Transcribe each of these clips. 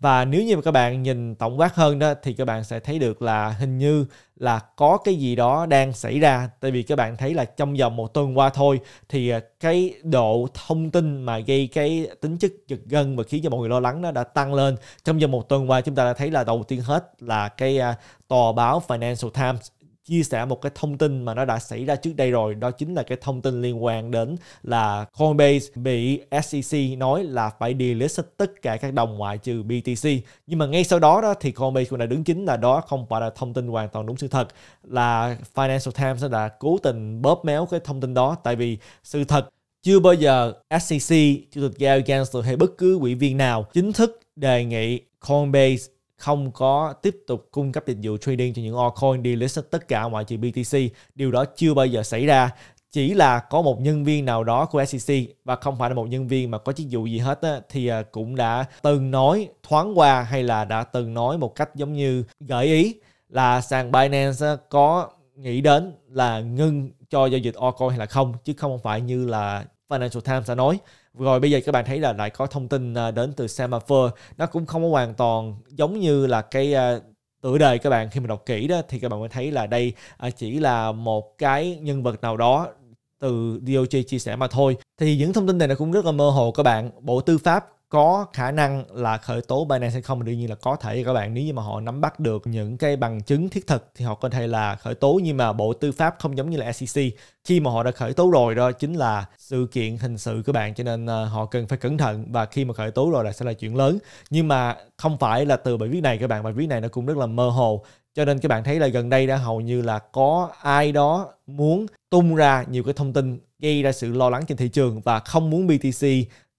và nếu như mà các bạn nhìn tổng quát hơn đó thì các bạn sẽ thấy được là hình như là có cái gì đó đang xảy ra tại vì các bạn thấy là trong vòng một tuần qua thôi thì à, cái độ thông tin mà gây cái tính chất giật gân và khiến cho mọi người lo lắng nó đã tăng lên trong vòng một tuần qua chúng ta đã thấy là đầu tiên hết là cái à, tòa báo Financial Times chia sẻ một cái thông tin mà nó đã xảy ra trước đây rồi đó chính là cái thông tin liên quan đến là Coinbase bị SEC nói là phải delist tất cả các đồng ngoại trừ BTC nhưng mà ngay sau đó đó thì Coinbase cũng đã đứng chính là đó không phải là thông tin hoàn toàn đúng sự thật là Financial Times đã cố tình bóp méo cái thông tin đó tại vì sự thật chưa bao giờ SEC, Chủ tịch Gary Gensler hay bất cứ quỹ viên nào chính thức đề nghị Coinbase không có tiếp tục cung cấp dịch vụ trading cho những altcoin delisted tất cả ngoại trừ BTC. Điều đó chưa bao giờ xảy ra. Chỉ là có một nhân viên nào đó của SEC và không phải là một nhân viên mà có chức vụ gì hết á, thì à, cũng đã từng nói thoáng qua hay là đã từng nói một cách giống như gợi ý là sàn Binance có nghĩ đến là ngưng cho giao dịch altcoin hay là không chứ không phải như là Financial Times đã nói rồi bây giờ các bạn thấy là lại có thông tin à, đến từ semaphore nó cũng không có hoàn toàn giống như là cái à, tựa đề các bạn khi mình đọc kỹ đó thì các bạn mới thấy là đây à, chỉ là một cái nhân vật nào đó từ DOJ chia sẻ mà thôi. Thì những thông tin này nó cũng rất là mơ hồ các bạn. Bộ Tư pháp có khả năng là khởi tố Binance hay không đương nhiên là có thể các bạn nếu như mà họ nắm bắt được những cái bằng chứng thiết thực thì họ có thể là khởi tố nhưng mà Bộ Tư pháp không giống như là SEC khi mà họ đã khởi tố rồi đó chính là sự kiện hình sự của bạn cho nên ờ, họ cần phải cẩn thận và khi mà khởi tố rồi là sẽ là chuyện lớn nhưng mà không phải là từ bài viết này các bạn bài viết này nó cũng rất là mơ hồ cho nên các bạn thấy là gần đây đã hầu như là có ai đó muốn tung ra nhiều cái thông tin gây ra sự lo lắng trên thị trường và không muốn BTC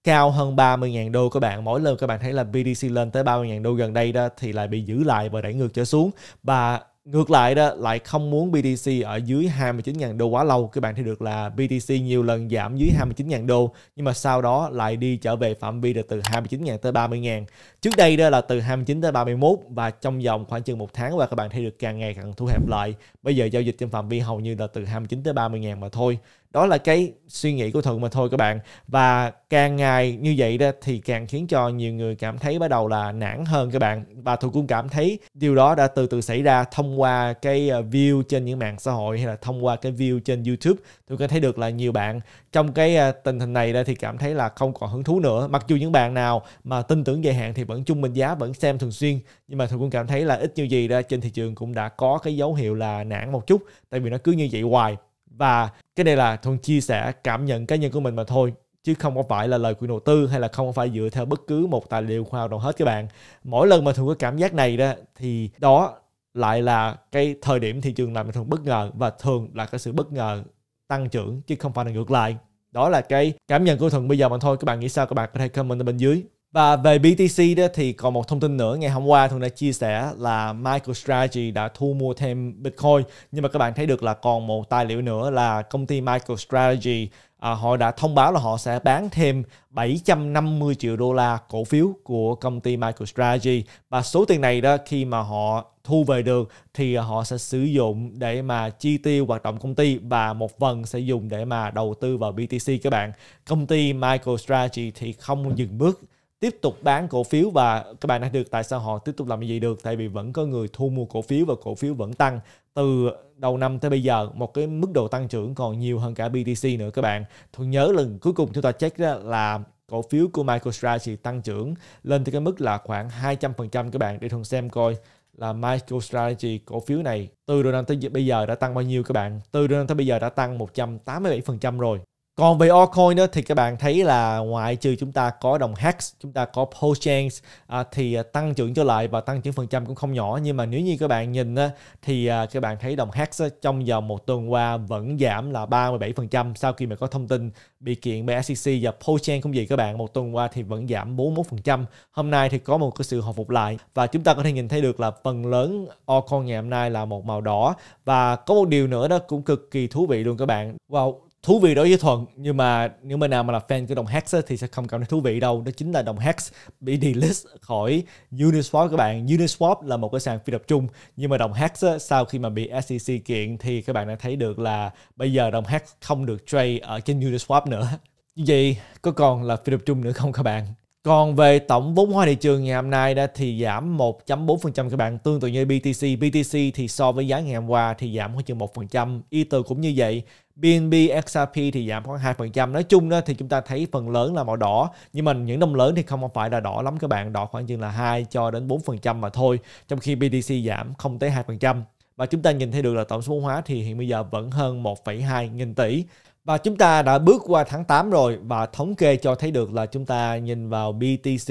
cao hơn 30.000 đô các bạn mỗi lần các bạn thấy là BTC lên tới 30.000 đô gần đây đó thì lại bị giữ lại và đẩy ngược trở xuống và ngược lại đó lại không muốn BTC ở dưới 29.000 đô quá lâu các bạn thấy được là BTC nhiều lần giảm dưới 29.000 đô nhưng mà sau đó lại đi trở về phạm vi được từ 29.000 tới 30.000 trước đây đó là từ 29 tới 31 và trong vòng khoảng chừng một tháng qua các bạn thấy được càng ngày càng thu hẹp lại bây giờ giao dịch trên phạm vi hầu như là từ 29 tới 30.000 mà thôi đó là cái suy nghĩ của thuận mà thôi các bạn và càng ngày như vậy đó thì càng khiến cho nhiều người cảm thấy bắt đầu là nản hơn các bạn và thuận cũng cảm thấy điều đó đã từ từ xảy ra thông qua cái ờ, view trên những mạng xã hội hay là thông qua cái view trên youtube tôi có thấy được là nhiều bạn trong cái ờ, tình hình này đó thì cảm thấy là không còn hứng thú nữa mặc dù những bạn nào mà tin tưởng dài hạn thì vẫn chung bình giá vẫn xem thường xuyên nhưng mà tôi cũng cảm thấy là ít như gì ra trên thị trường cũng đã có cái dấu hiệu là nản một chút tại vì nó cứ như vậy hoài và cái này là thông chia sẻ cảm nhận cá nhân của mình mà thôi chứ không có phải là lời khuyên đầu tư hay là không phải dựa theo bất cứ một tài liệu khoa học nào hết các bạn mỗi lần mà thường có cảm giác này đó thì đó lại là cái thời điểm thị trường làm thường bất ngờ và thường là cái sự bất ngờ tăng trưởng chứ không phải là ngược lại đó là cái cảm nhận của thuận bây giờ mà thôi các bạn nghĩ sao các bạn có thể comment ở bên dưới và về BTC đó thì còn một thông tin nữa ngày hôm qua Thuận đã chia sẻ là MicroStrategy đã thu mua thêm Bitcoin nhưng mà các bạn thấy được là còn một tài liệu nữa là công ty MicroStrategy à, họ đã thông báo là họ sẽ bán thêm 750 triệu đô la cổ phiếu của công ty MicroStrategy và số tiền này đó khi mà họ thu về được thì họ sẽ sử dụng để mà chi tiêu hoạt động công ty và một phần sẽ dùng để mà đầu tư vào BTC các bạn. Công ty MicroStrategy thì không dừng bước tiếp tục bán cổ phiếu và các bạn đã được tại sao họ tiếp tục làm gì được tại vì vẫn có người thu mua cổ phiếu và cổ phiếu vẫn tăng từ đầu năm tới bây giờ một cái mức độ tăng trưởng còn nhiều hơn cả BTC nữa các bạn tôi nhớ lần cuối cùng chúng ta check đó là cổ phiếu của MicroStrategy tăng trưởng lên tới cái mức là khoảng 200% các bạn để thường xem coi là MicroStrategy cổ phiếu này từ đầu năm tới bây giờ đã tăng bao nhiêu các bạn? Từ đầu năm tới bây giờ đã tăng 187% rồi còn về altcoin đó thì các bạn thấy là ngoại trừ chúng ta có đồng hex, chúng ta có Pochain à, thì à, tăng trưởng trở lại và tăng trưởng phần trăm cũng không nhỏ nhưng mà nếu như các bạn nhìn á, thì à, các bạn thấy đồng hex á, trong vòng một tuần qua vẫn giảm là 37% sau khi mà có thông tin bị kiện bởi e và Polchain không gì các bạn một tuần qua thì vẫn giảm 41%. Hôm nay thì có một cái sự hồi phục lại và chúng ta có thể nhìn thấy được là phần lớn altcoin ngày hôm nay là một màu đỏ và có một điều nữa đó cũng cực kỳ thú vị luôn các bạn. Wow, thú vị đối với thuận nhưng mà nếu mà nào mà là fan của đồng hex thì sẽ không cảm thấy thú vị đâu đó chính là đồng hex bị delist khỏi uniswap các bạn uniswap là một cái sàn phi tập trung nhưng mà đồng hex sau khi mà bị sec kiện thì các bạn đã thấy được là bây giờ đồng hex không được trade ở trên uniswap nữa như vậy có còn là phi tập trung nữa không các bạn còn về tổng vốn hóa thị trường ngày hôm nay đó thì giảm 1.4% các bạn tương tự như BTC. BTC thì so với giá ngày hôm qua thì giảm khoảng chừng 1%. Ether cũng như vậy. BNB, XRP thì giảm khoảng 2%. Nói chung đó thì chúng ta thấy phần lớn là màu đỏ. Nhưng mà những đồng lớn thì không phải là đỏ lắm các bạn. Đỏ khoảng chừng là 2 cho đến 4% mà thôi. Trong khi BTC giảm không tới 2%. Và chúng ta nhìn thấy được là tổng số hóa thì hiện bây giờ vẫn hơn 1,2 nghìn tỷ. Và chúng ta đã bước qua tháng 8 rồi và thống kê cho thấy được là chúng ta nhìn vào BTC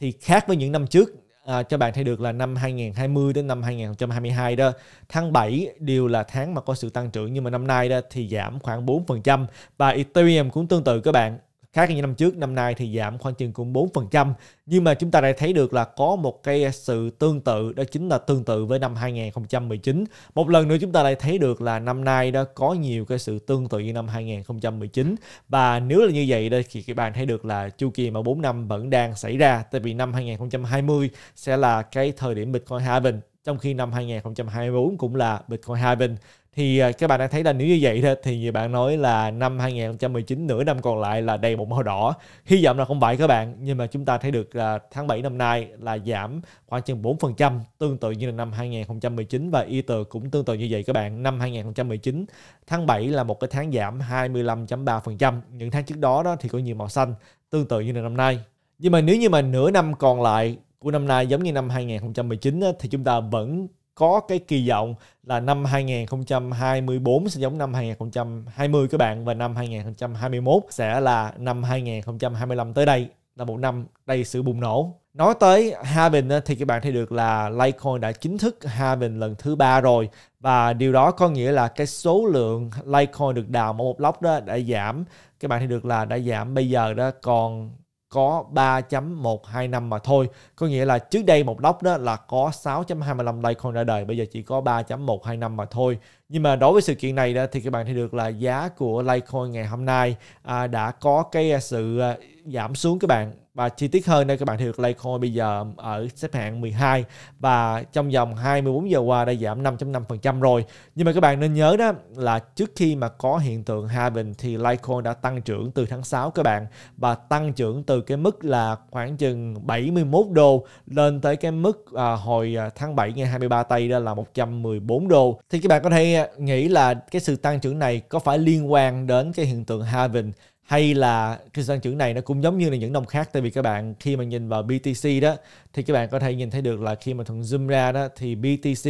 thì khác với những năm trước à, cho bạn thấy được là năm 2020 đến năm 2022 đó tháng 7 đều là tháng mà có sự tăng trưởng nhưng mà năm nay đó thì giảm khoảng 4% và Ethereum cũng tương tự các bạn khác như năm trước năm nay thì giảm khoảng chừng cũng 4% nhưng mà chúng ta đã thấy được là có một cái sự tương tự đó chính là tương tự với năm 2019 một lần nữa chúng ta lại thấy được là năm nay đó có nhiều cái sự tương tự như năm 2019 và nếu là như vậy đây thì các bạn thấy được là chu kỳ mà 4 năm vẫn đang xảy ra tại vì năm 2020 sẽ là cái thời điểm Bitcoin halving trong khi năm 2024 cũng là Bitcoin halving thì à, các bạn đang thấy là nếu như vậy thì nhiều bạn nói là năm 2019 nửa năm còn lại là đầy một màu đỏ hy vọng là không phải các bạn nhưng mà chúng ta thấy được là tháng 7 năm nay là giảm khoảng chừng 4% tương tự như là năm 2019 và y tờ cũng tương tự như vậy các bạn năm 2019 tháng 7 là một cái tháng giảm 25.3% những tháng trước đó đó thì có nhiều màu xanh tương tự như là năm nay nhưng mà nếu như mà nửa năm còn lại của năm nay giống như năm 2019 thì chúng ta vẫn có cái kỳ vọng là năm 2024 sẽ giống năm 2020 các bạn và năm 2021 sẽ là năm 2025 tới đây là một năm đầy sự bùng nổ. Nói tới halving thì các bạn thấy được là Litecoin đã chính thức halving lần thứ ba rồi và điều đó có nghĩa là cái số lượng Litecoin được đào mỗi một lóc đó đã giảm. Các bạn thấy được là đã giảm bây giờ đó còn có 3.125 mà thôi. Có nghĩa là trước đây một lốc đó là có 6.25 Litecoin ra đời, bây giờ chỉ có 3.125 mà thôi nhưng mà đối với sự kiện này thì các bạn thấy được là giá của Litecoin ngày hôm nay à, đã có cái à, sự à, giảm xuống các bạn và chi tiết hơn đây các bạn thấy được Litecoin bây giờ ở xếp hạng 12 và trong vòng 24 giờ qua đã giảm 5.5% rồi. Nhưng mà các bạn nên nhớ đó là trước khi mà có hiện tượng halving thì Litecoin đã tăng trưởng từ tháng 6 các bạn và tăng trưởng từ cái mức là khoảng chừng 71 đô lên tới cái mức à, hồi à, tháng 7 ngày 23 tây đó là 114 đô. Thì các bạn có thể nghĩ là cái sự tăng trưởng này có phải liên quan đến cái hiện tượng halving hay là cái tăng trưởng này nó cũng giống như là những đồng khác tại vì các bạn khi mà nhìn vào BTC đó thì các bạn có thể nhìn thấy được là khi mà thằng zoom ra đó thì BTC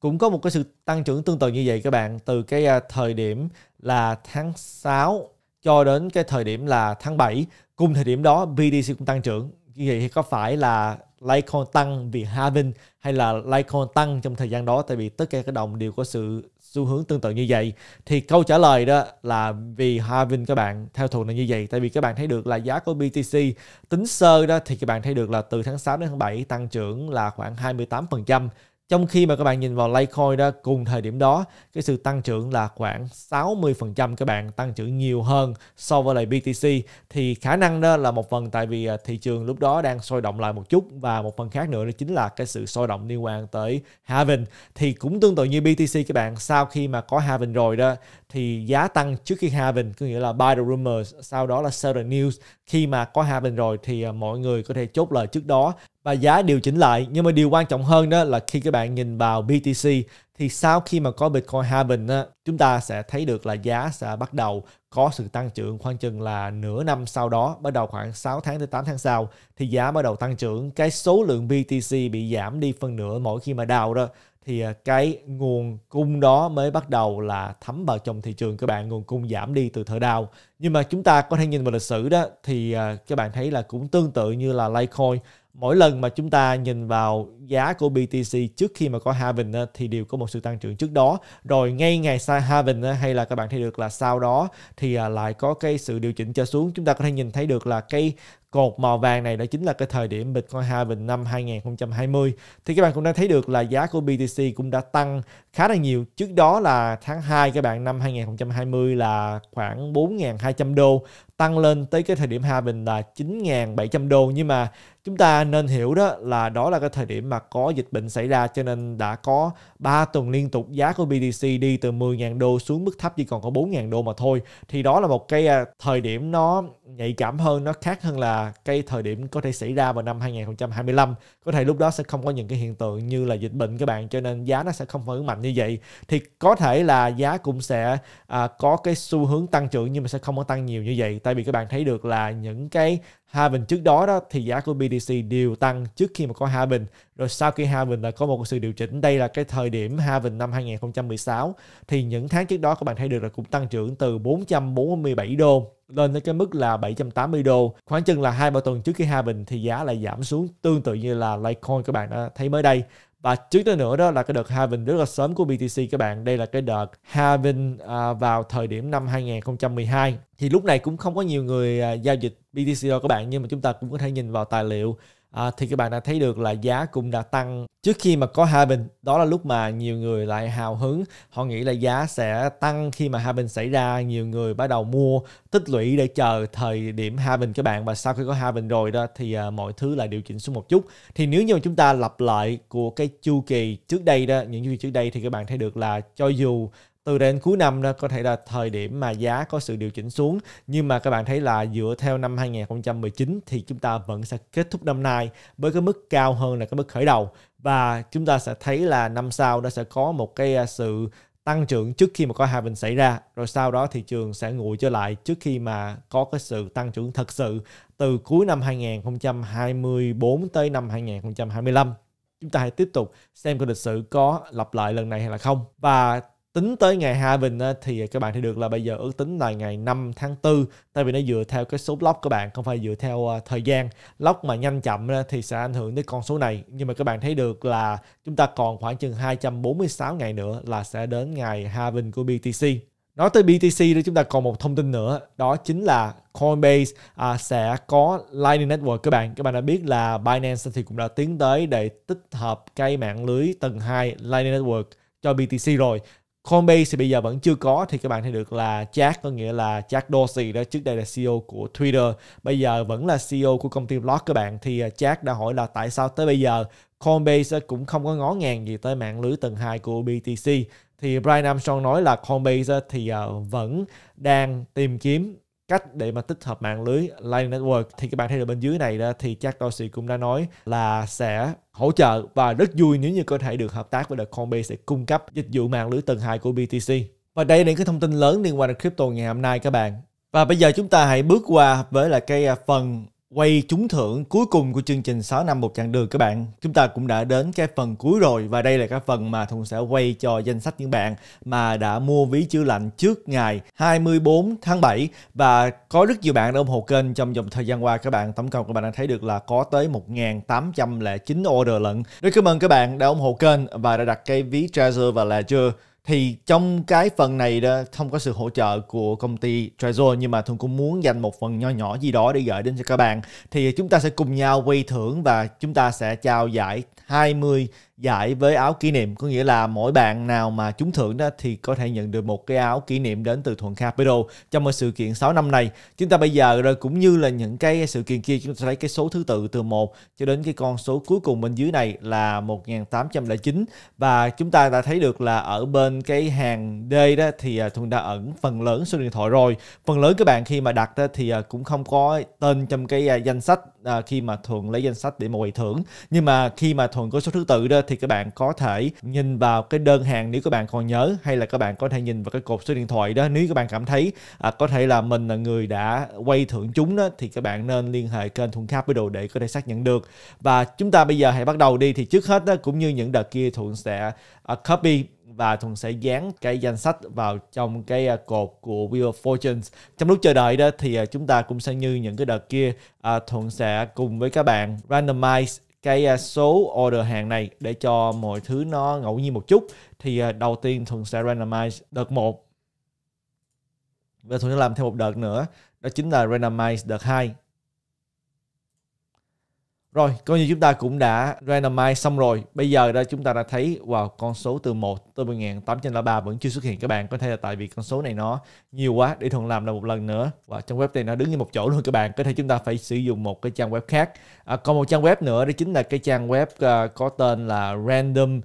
cũng có một cái sự tăng trưởng tương tự như vậy các bạn từ cái à, thời điểm là tháng 6 cho đến cái thời điểm là tháng 7 cùng thời điểm đó BTC cũng tăng trưởng như vậy thì có phải là Litecoin tăng vì halving hay là Litecoin tăng trong thời gian đó tại vì tất cả các đồng đều có sự xu hướng tương tự như vậy thì câu trả lời đó là vì Harvin các bạn theo thường là như vậy tại vì các bạn thấy được là giá của BTC tính sơ đó thì các bạn thấy được là từ tháng 6 đến tháng 7 tăng trưởng là khoảng 28% trong khi mà các bạn nhìn vào Litecoin đó cùng thời điểm đó cái sự tăng trưởng là khoảng 60% các bạn tăng trưởng nhiều hơn so với lại BTC thì khả năng đó là một phần tại vì à, thị trường lúc đó đang sôi động lại một chút và một phần khác nữa đó chính là cái sự sôi động liên quan tới halving thì cũng tương tự như BTC các bạn sau khi mà có halving rồi đó thì giá tăng trước khi halving có nghĩa là buy the rumors sau đó là sell the news khi mà có bình rồi thì à, mọi người có thể chốt lời trước đó và giá điều chỉnh lại nhưng mà điều quan trọng hơn đó là khi các bạn nhìn vào BTC thì sau khi mà có Bitcoin happen á, chúng ta sẽ thấy được là giá sẽ bắt đầu có sự tăng trưởng khoảng chừng là nửa năm sau đó bắt đầu khoảng 6 tháng tới 8 tháng sau thì giá bắt đầu tăng trưởng cái số lượng BTC bị giảm đi phân nửa mỗi khi mà đào đó thì à, cái nguồn cung đó mới bắt đầu là thấm vào trong thị trường các bạn nguồn cung giảm đi từ thời đào nhưng mà chúng ta có thể nhìn vào lịch sử đó thì à, các bạn thấy là cũng tương tự như là Litecoin mỗi lần mà chúng ta nhìn vào giá của BTC trước khi mà có halving thì đều có một sự tăng trưởng trước đó rồi ngay ngày sau halving hay là các bạn thấy được là sau đó thì à, lại có cái sự điều chỉnh trở xuống chúng ta có thể nhìn thấy được là cái cột màu vàng này đó chính là cái thời điểm Bitcoin halving năm 2020 thì các bạn cũng đã thấy được là giá của BTC cũng đã tăng khá là nhiều trước đó là tháng 2 các bạn năm 2020 là khoảng 4.200 đô tăng lên tới cái thời điểm halving là 9.700 đô nhưng mà chúng ta nên hiểu đó là đó là cái thời điểm mà có dịch bệnh xảy ra cho nên đã có 3 tuần liên tục giá của BTC đi từ 10.000 đô xuống mức thấp chỉ còn có 4.000 đô mà thôi thì đó là một cái à, thời điểm nó nhạy cảm hơn nó khác hơn là cái thời điểm có thể xảy ra vào năm 2025 có thể lúc đó sẽ không có những cái hiện tượng như là dịch bệnh các bạn cho nên giá nó sẽ không phản ứng mạnh như vậy thì có thể là giá cũng sẽ à, có cái xu hướng tăng trưởng nhưng mà sẽ không có tăng nhiều như vậy tại vì các bạn thấy được là những cái Harvin trước đó đó thì giá của BTC đều tăng trước khi mà có Harvin. Rồi sau khi Harvin là có một sự điều chỉnh. Đây là cái thời điểm Harvin năm 2016 thì những tháng trước đó các bạn thấy được là cũng tăng trưởng từ 447 đô lên tới cái mức là 780 đô. Khoảng chừng là hai ba tuần trước khi Harvin thì giá lại giảm xuống tương tự như là Litecoin các bạn đã thấy mới đây và trước tới nữa đó là cái đợt halving rất là sớm của BTC các bạn đây là cái đợt halving à, vào thời điểm năm 2012 thì lúc này cũng không có nhiều người à, giao dịch BTC đâu các bạn nhưng mà chúng ta cũng có thể nhìn vào tài liệu à, thì các bạn đã thấy được là giá cũng đã tăng trước khi mà có bình đó là lúc mà nhiều người lại hào hứng họ nghĩ là giá sẽ tăng khi mà bình xảy ra nhiều người bắt đầu mua tích lũy để chờ thời điểm bình các bạn và sau khi có bình rồi đó thì à, mọi thứ lại điều chỉnh xuống một chút thì nếu như mà chúng ta lặp lại của cái chu kỳ trước đây đó những chu kỳ trước đây thì các bạn thấy được là cho dù từ đến cuối năm đó có thể là thời điểm mà giá có sự điều chỉnh xuống nhưng mà các bạn thấy là dựa theo năm 2019 thì chúng ta vẫn sẽ kết thúc năm nay với cái mức cao hơn là cái mức khởi đầu và chúng ta sẽ thấy là năm sau nó sẽ có một cái à, sự tăng trưởng trước khi mà có hai bình xảy ra rồi sau đó thị trường sẽ nguội trở lại trước khi mà có cái sự tăng trưởng thật sự từ cuối năm 2024 tới năm 2025 chúng ta hãy tiếp tục xem cái lịch sử có lặp lại lần này hay là không và Tính tới ngày hai bình thì các bạn thì được là bây giờ ước tính là ngày 5 tháng 4 Tại vì nó dựa theo cái số block các bạn không phải dựa theo à, thời gian Lock mà nhanh chậm thì sẽ ảnh hưởng đến con số này Nhưng mà các bạn thấy được là chúng ta còn khoảng chừng 246 ngày nữa là sẽ đến ngày hai bình của BTC Nói tới BTC thì chúng ta còn một thông tin nữa đó chính là Coinbase à, sẽ có Lightning Network các bạn. Các bạn đã biết là Binance thì cũng đã tiến tới để tích hợp cái mạng lưới tầng 2 Lightning Network cho BTC rồi Comey thì bây giờ vẫn chưa có thì các bạn thấy được là Jack có nghĩa là Jack Dorsey đó trước đây là CEO của Twitter bây giờ vẫn là CEO của công ty Block các bạn thì à, Jack đã hỏi là tại sao tới bây giờ Coinbase cũng không có ngó ngàng gì tới mạng lưới tầng 2 của BTC thì Brian Armstrong nói là Coinbase thì à, vẫn đang tìm kiếm cách để mà tích hợp mạng lưới Lightning Network thì các bạn thấy ở bên dưới này đó thì Jack Dorsey cũng đã nói là sẽ hỗ trợ và rất vui nếu như có thể được hợp tác với The Coinbase sẽ cung cấp dịch vụ mạng lưới tầng 2 của BTC. Và đây là những cái thông tin lớn liên quan đến crypto ngày hôm nay các bạn. Và bây giờ chúng ta hãy bước qua với là cái à, phần quay trúng thưởng cuối cùng của chương trình 6 năm một chặng đường các bạn. Chúng ta cũng đã đến cái phần cuối rồi và đây là cái phần mà thùng sẽ quay cho danh sách những bạn mà đã mua ví chữa lạnh trước ngày 24 tháng 7 và có rất nhiều bạn đã ủng hộ kênh trong vòng thời gian qua các bạn. Tổng cộng các bạn đã thấy được là có tới 1.809 order lận. Rất cảm ơn các bạn đã ủng hộ kênh và đã đặt cái ví Treasure và Ledger thì trong cái phần này đó không có sự hỗ trợ của công ty Trezor nhưng mà thường cũng muốn dành một phần nho nhỏ gì đó để gửi đến cho các bạn thì chúng ta sẽ cùng nhau quay thưởng và chúng ta sẽ trao giải 20 giải với áo kỷ niệm có nghĩa là mỗi bạn nào mà trúng thưởng đó thì có thể nhận được một cái áo kỷ niệm đến từ Thuận Capital trong một sự kiện 6 năm này chúng ta bây giờ rồi cũng như là những cái sự kiện kia chúng ta lấy cái số thứ tự từ 1 cho đến cái con số cuối cùng bên dưới này là 1809 và chúng ta đã thấy được là ở bên cái hàng D đó thì à, Thuận đã ẩn phần lớn số điện thoại rồi phần lớn các bạn khi mà đặt đó thì à, cũng không có tên trong cái à, danh sách à, khi mà thuận lấy danh sách để mà quầy thưởng nhưng mà khi mà thuận có số thứ tự đó thì các bạn có thể nhìn vào cái đơn hàng nếu các bạn còn nhớ hay là các bạn có thể nhìn vào cái cột số điện thoại đó nếu các bạn cảm thấy à, có thể là mình là người đã quay thưởng chúng đó thì các bạn nên liên hệ kênh thuận capital để có thể xác nhận được và chúng ta bây giờ hãy bắt đầu đi thì trước hết đó, cũng như những đợt kia thuận sẽ à, copy và Thuận sẽ dán cái danh sách vào trong cái à, cột của Wheel of Fortunes. Trong lúc chờ đợi đó thì à, chúng ta cũng sẽ như những cái đợt kia, à, Thuận sẽ cùng với các bạn randomize cái à, số order hàng này để cho mọi thứ nó ngẫu nhiên một chút thì đầu tiên Thuận sẽ randomize đợt 1 và Thuận sẽ làm thêm một đợt nữa đó chính là randomize đợt 2 rồi, coi như chúng ta cũng đã randomize xong rồi. Bây giờ ra chúng ta đã thấy wow, con số từ 1 tới 1803 vẫn chưa xuất hiện các bạn. Có thể là tại vì con số này nó nhiều quá để thuận làm lại một lần nữa. Và wow, trang web này nó đứng như một chỗ luôn các bạn. Có thể chúng ta phải sử dụng một cái trang web khác. À, còn một trang web nữa đó chính là cái trang web uh, có tên là random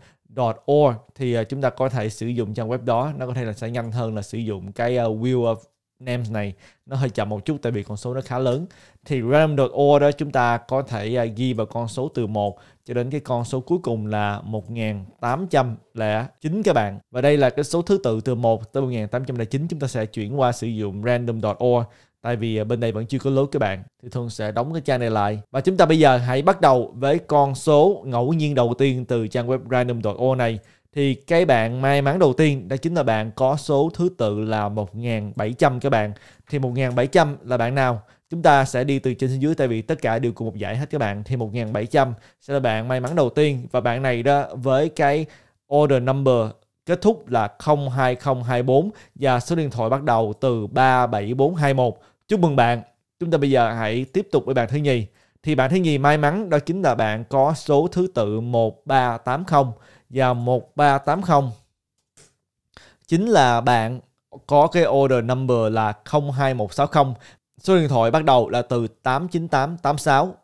.org thì à, chúng ta có thể sử dụng trang web đó nó có thể là sẽ nhanh hơn là sử dụng cái uh, wheel of names này nó hơi chậm một chút tại vì con số nó khá lớn thì random.org đó chúng ta có thể à, ghi vào con số từ 1 cho đến cái con số cuối cùng là 1809 các bạn và đây là cái số thứ tự từ 1 tới 1809 chúng ta sẽ chuyển qua sử dụng random.org dot tại vì à, bên đây vẫn chưa có lối các bạn thì thường sẽ đóng cái trang này lại và chúng ta bây giờ hãy bắt đầu với con số ngẫu nhiên đầu tiên từ trang web random.org này thì cái bạn may mắn đầu tiên đó chính là bạn có số thứ tự là 1700 các bạn. Thì 1700 là bạn nào? Chúng ta sẽ đi từ trên xuống dưới tại vì tất cả đều cùng một giải hết các bạn. Thì 1700 sẽ là bạn may mắn đầu tiên và bạn này đó với cái order number kết thúc là 02024 và số điện thoại bắt đầu từ 37421. Chúc mừng bạn. Chúng ta bây giờ hãy tiếp tục với bạn thứ nhì. Thì bạn thứ nhì may mắn đó chính là bạn có số thứ tự 1380 vào 1380 chính là bạn có cái order number là 02160 số điện thoại bắt đầu là từ 89886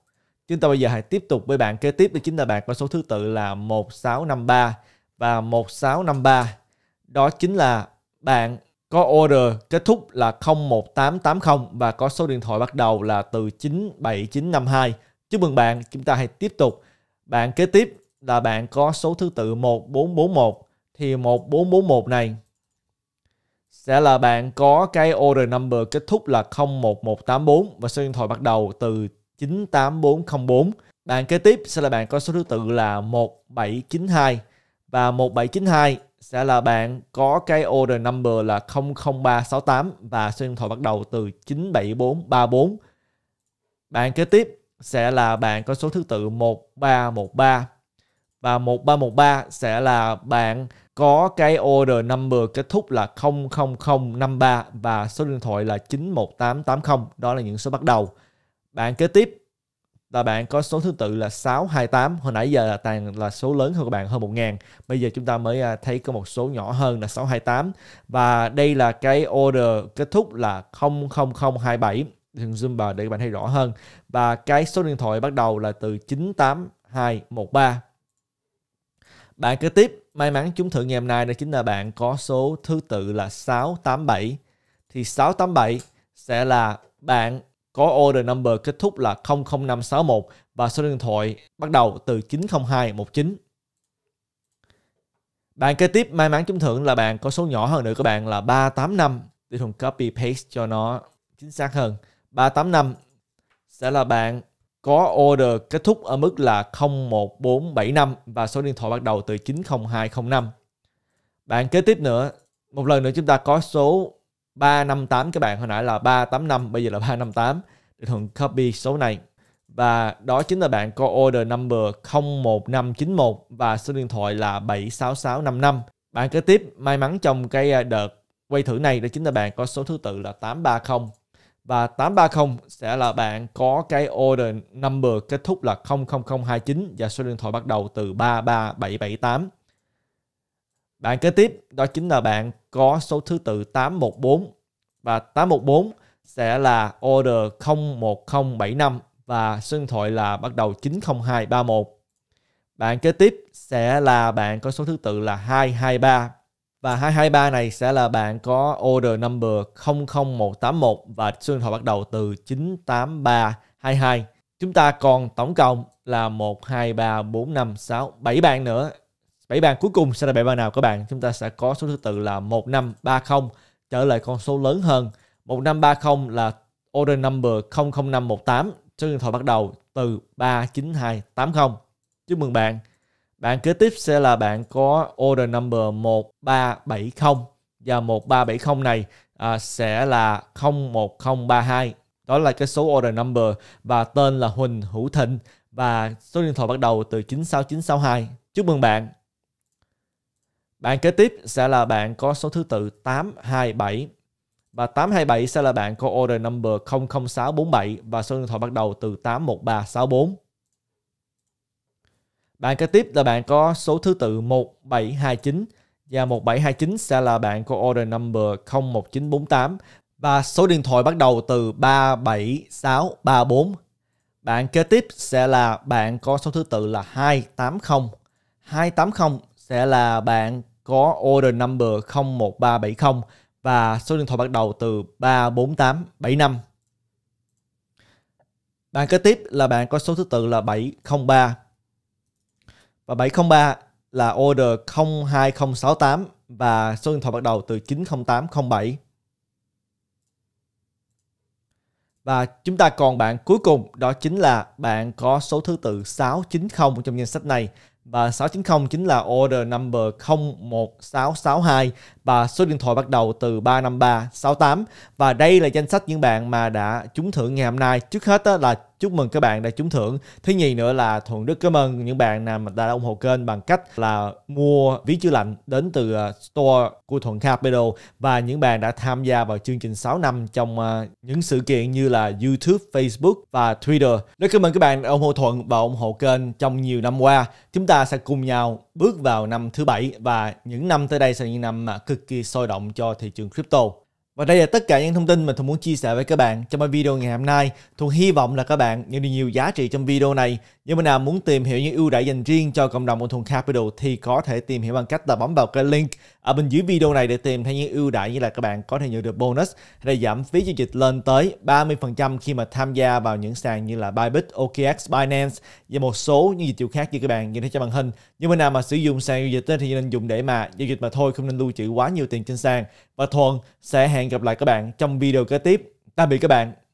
chúng ta bây giờ hãy tiếp tục với bạn kế tiếp đó chính là bạn có số thứ tự là 1653 và 1653 đó chính là bạn có order kết thúc là 01880 và có số điện thoại bắt đầu là từ 97952. Chúc mừng bạn, chúng ta hãy tiếp tục. Bạn kế tiếp là bạn có số thứ tự 1441 thì 1441 này sẽ là bạn có cái order number kết thúc là 01184 và số điện thoại bắt đầu từ 98404. Bạn kế tiếp sẽ là bạn có số thứ tự là 1792 và 1792 sẽ là bạn có cái order number là 00368 và số điện thoại bắt đầu từ 97434. Bạn kế tiếp sẽ là bạn có số thứ tự 1313 và 1313 sẽ là bạn có cái order number kết thúc là 00053 và số điện thoại là 91880 đó là những số bắt đầu bạn kế tiếp là bạn có số thứ tự là 628 hồi nãy giờ là tàn là số lớn hơn các bạn hơn 1000 bây giờ chúng ta mới à, thấy có một số nhỏ hơn là 628 và đây là cái order kết thúc là 00027 thường zoom vào để các bạn thấy rõ hơn và cái số điện thoại bắt đầu là từ 98213 bạn kế tiếp may mắn trúng thưởng ngày hôm nay đó chính là bạn có số thứ tự là 687. Thì 687 sẽ là bạn có order number kết thúc là 00561 và số điện thoại bắt đầu từ 90219. Bạn kế tiếp may mắn trúng thưởng là bạn có số nhỏ hơn nữa các bạn là 385. tôi thùng copy paste cho nó chính xác hơn. 385 sẽ là bạn có order kết thúc ở mức là 01475 và số điện thoại bắt đầu từ 90205. Bạn kế tiếp nữa, một lần nữa chúng ta có số 358 các bạn hồi nãy là 385 bây giờ là 358 để thuận copy số này và đó chính là bạn có order number 01591 và số điện thoại là 76655. Bạn kế tiếp may mắn trong cái ờ, đợt quay thử này đó chính là bạn có số thứ tự là 830 và 830 sẽ là bạn có cái order number kết thúc là 00029 và số điện thoại bắt đầu từ 33778. Bạn kế tiếp đó chính là bạn có số thứ tự 814 và 814 sẽ là order 01075 và số điện thoại là bắt đầu 90231. Bạn kế tiếp sẽ là bạn có số thứ tự là 223 và 223 này sẽ là bạn có order number 00181 và số điện thoại bắt đầu từ 98322. Chúng ta còn tổng cộng là 1, 2, 3, 4, 5, 6, 7 bạn nữa. 7 bạn cuối cùng sẽ là 7 bạn nào các bạn? Chúng ta sẽ có số thứ tự là 1530 trở lại con số lớn hơn. 1530 là order number 00518 số điện thoại bắt đầu từ 39280. Chúc mừng bạn. Bạn kế tiếp sẽ là bạn có order number 1370 và 1370 này à, sẽ là 01032. Đó là cái số order number và tên là Huỳnh Hữu Thịnh và số điện thoại bắt đầu từ 96962. Chúc mừng bạn. Bạn kế tiếp sẽ là bạn có số thứ tự 827 và 827 sẽ là bạn có order number 00647 và số điện thoại bắt đầu từ 81364. Bạn kế tiếp là bạn có số thứ tự 1729 và 1729 sẽ là bạn có order number 01948 và số điện thoại bắt đầu từ 37634. Bạn kế tiếp sẽ là bạn có số thứ tự là 280. 280 sẽ là bạn có order number 01370 và số điện thoại bắt đầu từ 34875. Bạn kế tiếp là bạn có số thứ tự là 703. Và 703 là order 02068 và số điện thoại bắt đầu từ 90807. Và chúng ta còn bạn cuối cùng đó chính là bạn có số thứ tự 690 trong danh sách này và 690 chính là order number 01662 và số điện thoại bắt đầu từ 35368 và đây là danh sách những bạn mà đã trúng thưởng ngày hôm nay. Trước hết là chúc mừng các bạn đã trúng thưởng thứ nhì nữa là thuận đức cảm ơn những bạn nào mà đã ủng hộ kênh bằng cách là mua ví chữa lạnh đến từ ờ, store của thuận capital và những bạn đã tham gia vào chương trình 6 năm trong ờ, những sự kiện như là youtube facebook và twitter rất cảm ơn các bạn đã ủng hộ thuận và ủng hộ kênh trong nhiều năm qua chúng ta sẽ cùng nhau bước vào năm thứ bảy và những năm tới đây sẽ là những năm mà cực kỳ sôi động cho thị trường crypto và đây là tất cả những thông tin mà tôi muốn chia sẻ với các bạn trong video ngày hôm nay. tôi hy vọng là các bạn nhận được nhiều giá trị trong video này. Nếu mà nào muốn tìm hiểu những ưu đãi dành riêng cho cộng đồng của Thuận Capital thì có thể tìm hiểu bằng cách là bấm vào cái link ở bên dưới video này để tìm theo những ưu đãi như là các bạn có thể nhận được bonus hay là giảm phí giao dịch lên tới 30% khi mà tham gia vào những sàn như là Bybit, OKX, Binance và một số những dịch vụ khác như các bạn nhìn thấy trên màn hình. Nhưng mà nào mà sử dụng sàn giao dịch thì nên dùng để mà giao dịch mà thôi không nên lưu trữ quá nhiều tiền trên sàn. Và Thuần sẽ hẹn gặp lại các bạn trong video kế tiếp. Tạm biệt các bạn.